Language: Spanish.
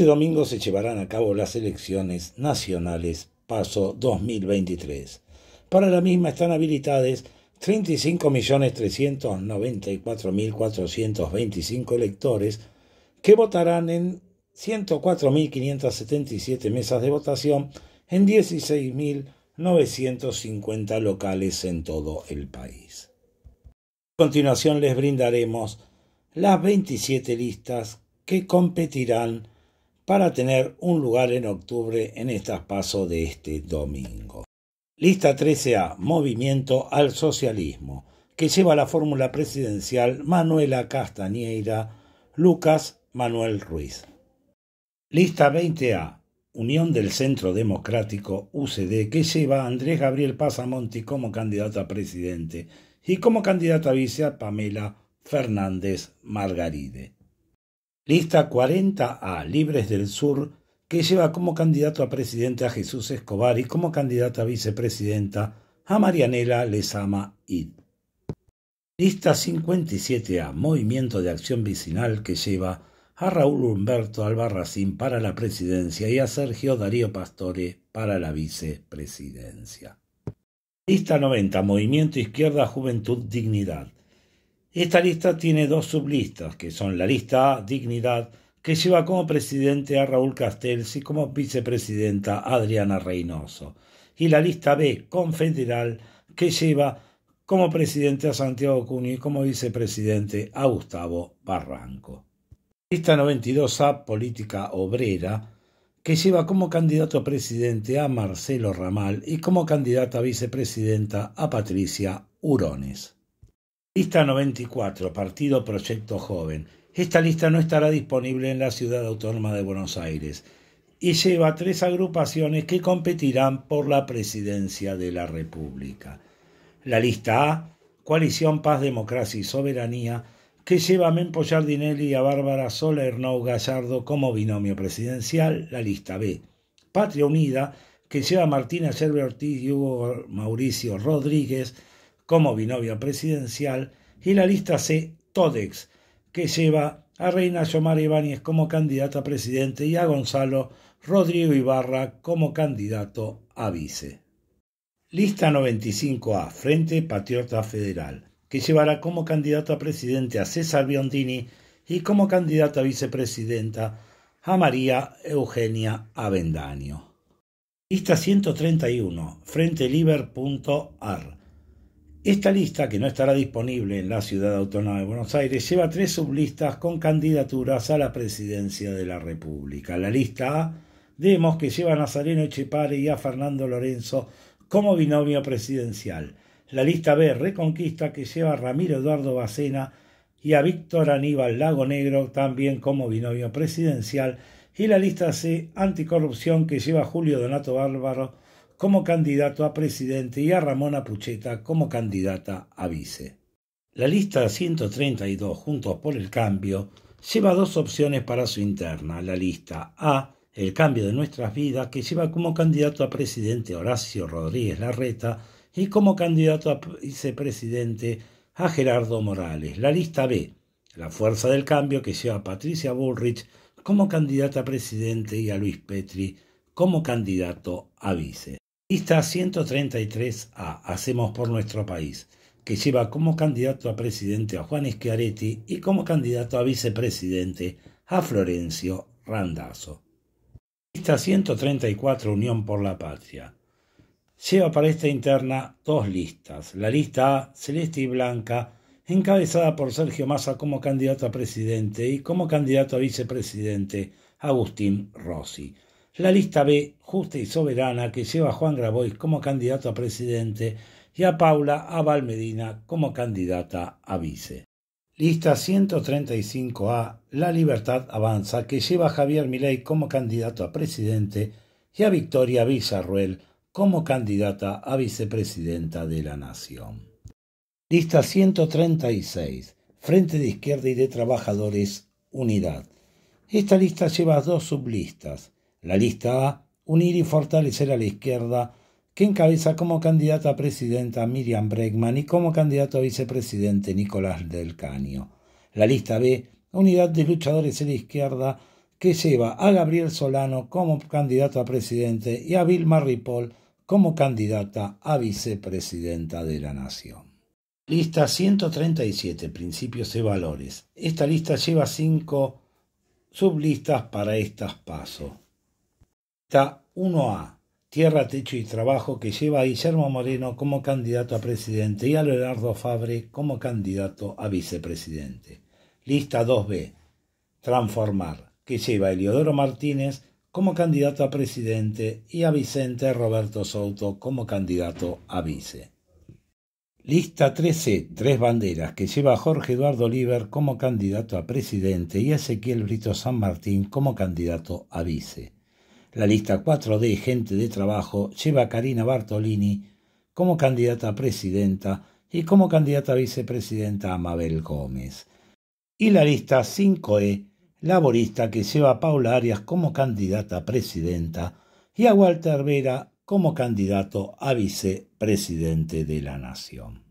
Este domingo se llevarán a cabo las elecciones nacionales Paso 2023. Para la misma están habilitadas 35.394.425 electores que votarán en 104.577 mesas de votación en 16.950 locales en todo el país. A continuación les brindaremos las 27 listas que competirán para tener un lugar en octubre en estas pasos de este domingo. Lista 13A, Movimiento al Socialismo, que lleva la fórmula presidencial Manuela Castañeira, Lucas Manuel Ruiz. Lista 20A, Unión del Centro Democrático, UCD, que lleva Andrés Gabriel Pasamonti como candidata a presidente y como candidata a vice Pamela Fernández Margaride. Lista 40A, Libres del Sur, que lleva como candidato a presidente a Jesús Escobar y como candidata a vicepresidenta a Marianela Lezama Id. Lista 57A, Movimiento de Acción Vicinal, que lleva a Raúl Humberto Albarracín para la presidencia y a Sergio Darío Pastore para la vicepresidencia. Lista 90, Movimiento Izquierda Juventud Dignidad, esta lista tiene dos sublistas, que son la lista A, Dignidad, que lleva como presidente a Raúl Castells y como vicepresidenta a Adriana Reynoso, y la lista B, Confederal, que lleva como presidente a Santiago Cuni y como vicepresidente a Gustavo Barranco. Lista 92A, Política Obrera, que lleva como candidato a presidente a Marcelo Ramal y como candidata a vicepresidenta a Patricia Urones. Lista 94, Partido Proyecto Joven. Esta lista no estará disponible en la Ciudad Autónoma de Buenos Aires y lleva tres agrupaciones que competirán por la presidencia de la República. La lista A, Coalición Paz, Democracia y Soberanía, que lleva a Mempo Giardinelli y a Bárbara Sola Gallardo como binomio presidencial. La lista B, Patria Unida, que lleva a Martina Yerbe Ortiz y Hugo Mauricio Rodríguez como binomio presidencial y la lista C, Todex, que lleva a Reina Yomar Ibáñez como candidata a presidente y a Gonzalo Rodrigo Ibarra como candidato a vice. Lista 95A, Frente Patriota Federal, que llevará como candidata a presidente a César Biondini y como candidata a vicepresidenta a María Eugenia Avendaño. Lista 131, Frente Liber.ar, esta lista, que no estará disponible en la Ciudad Autónoma de Buenos Aires, lleva tres sublistas con candidaturas a la presidencia de la República. La lista A, Demos, que lleva a Nazareno Echepare y a Fernando Lorenzo como binomio presidencial. La lista B, Reconquista, que lleva a Ramiro Eduardo Bacena y a Víctor Aníbal Lago Negro, también como binomio presidencial. Y la lista C, Anticorrupción, que lleva a Julio Donato Bárbaro como candidato a presidente y a Ramona Pucheta como candidata a vice. La lista 132 Juntos por el Cambio lleva dos opciones para su interna. La lista A, El Cambio de Nuestras Vidas, que lleva como candidato a presidente Horacio Rodríguez Larreta y como candidato a vicepresidente a Gerardo Morales. La lista B, La Fuerza del Cambio, que lleva a Patricia Bullrich como candidata a presidente y a Luis Petri como candidato a vice. Lista 133A, Hacemos por nuestro país, que lleva como candidato a presidente a Juan Schiaretti y como candidato a vicepresidente a Florencio Randazzo. Lista 134, Unión por la Patria. Lleva para esta interna dos listas. La lista A, Celeste y Blanca, encabezada por Sergio Massa como candidato a presidente y como candidato a vicepresidente Agustín Rossi la lista B, justa y soberana, que lleva a Juan Grabois como candidato a presidente y a Paula Abal Medina como candidata a vice. Lista 135A, La Libertad Avanza, que lleva a Javier Milei como candidato a presidente y a Victoria Villarruel como candidata a vicepresidenta de la Nación. Lista 136, Frente de Izquierda y de Trabajadores, Unidad. Esta lista lleva dos sublistas, la lista A, unir y fortalecer a la izquierda, que encabeza como candidata a presidenta Miriam Bregman y como candidato a vicepresidente Nicolás del Caño. La lista B, unidad de luchadores de la izquierda, que lleva a Gabriel Solano como candidato a presidente y a Bill Ripoll como candidata a vicepresidenta de la Nación. Lista 137, principios y valores. Esta lista lleva cinco sublistas para estas pasos. Lista 1A, Tierra, Techo y Trabajo, que lleva a Guillermo Moreno como candidato a presidente y a Leonardo Fabre como candidato a vicepresidente. Lista 2B, Transformar, que lleva a Eliodoro Martínez como candidato a presidente y a Vicente Roberto Soto como candidato a vice. Lista 13, Tres Banderas, que lleva a Jorge Eduardo Oliver como candidato a presidente y a Ezequiel Brito San Martín como candidato a vice. La lista 4D Gente de Trabajo lleva a Karina Bartolini como candidata a presidenta y como candidata a vicepresidenta a Mabel Gómez. Y la lista 5E Laborista que lleva a Paula Arias como candidata a presidenta y a Walter Vera como candidato a vicepresidente de la Nación.